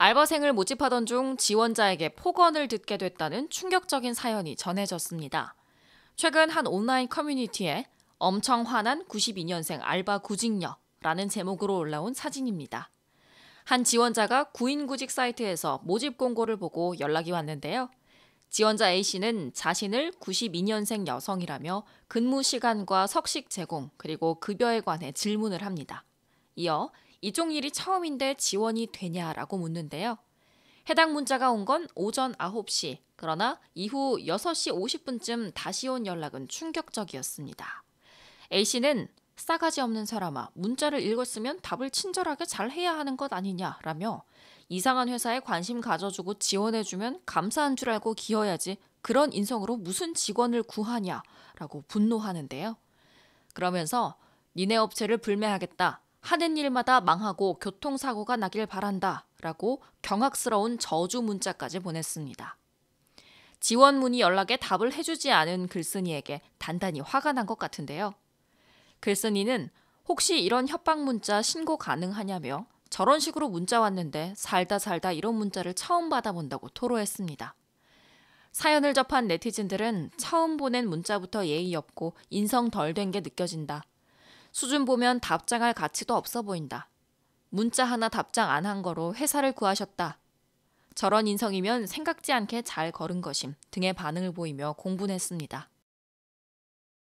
알바생을 모집하던 중 지원자에게 폭언을 듣게 됐다는 충격적인 사연이 전해졌습니다. 최근 한 온라인 커뮤니티에 엄청 화난 92년생 알바 구직녀라는 제목으로 올라온 사진입니다. 한 지원자가 구인구직 사이트에서 모집 공고를 보고 연락이 왔는데요. 지원자 A씨는 자신을 92년생 여성이라며 근무 시간과 석식 제공 그리고 급여에 관해 질문을 합니다. 이어 이종일이 처음인데 지원이 되냐라고 묻는데요. 해당 문자가 온 건 오전 9시, 그러나 이후 6시 50분쯤 다시 온 연락은 충격적이었습니다. A씨는 싸가지 없는 사람아, 문자를 읽었으면 답을 친절하게 잘 해야 하는 것 아니냐라며 이상한 회사에 관심 가져주고 지원해주면 감사한 줄 알고 기어야지 그런 인성으로 무슨 직원을 구하냐라고 분노하는데요. 그러면서 니네 업체를 불매하겠다. 하는 일마다 망하고 교통사고가 나길 바란다 라고 경악스러운 저주 문자까지 보냈습니다. 지원문이 연락에 답을 해주지 않은 글쓴이에게 단단히 화가 난 것 같은데요. 글쓴이는 혹시 이런 협박 문자 신고 가능하냐며 저런 식으로 문자 왔는데 살다 살다 이런 문자를 처음 받아본다고 토로했습니다. 사연을 접한 네티즌들은 처음 보낸 문자부터 예의 없고 인성 덜 된 게 느껴진다. 수준 보면 답장할 가치도 없어 보인다. 문자 하나 답장 안 한 거로 회사를 구하셨다. 저런 인성이면 생각지 않게 잘 걸은 것임 등의 반응을 보이며 공분했습니다.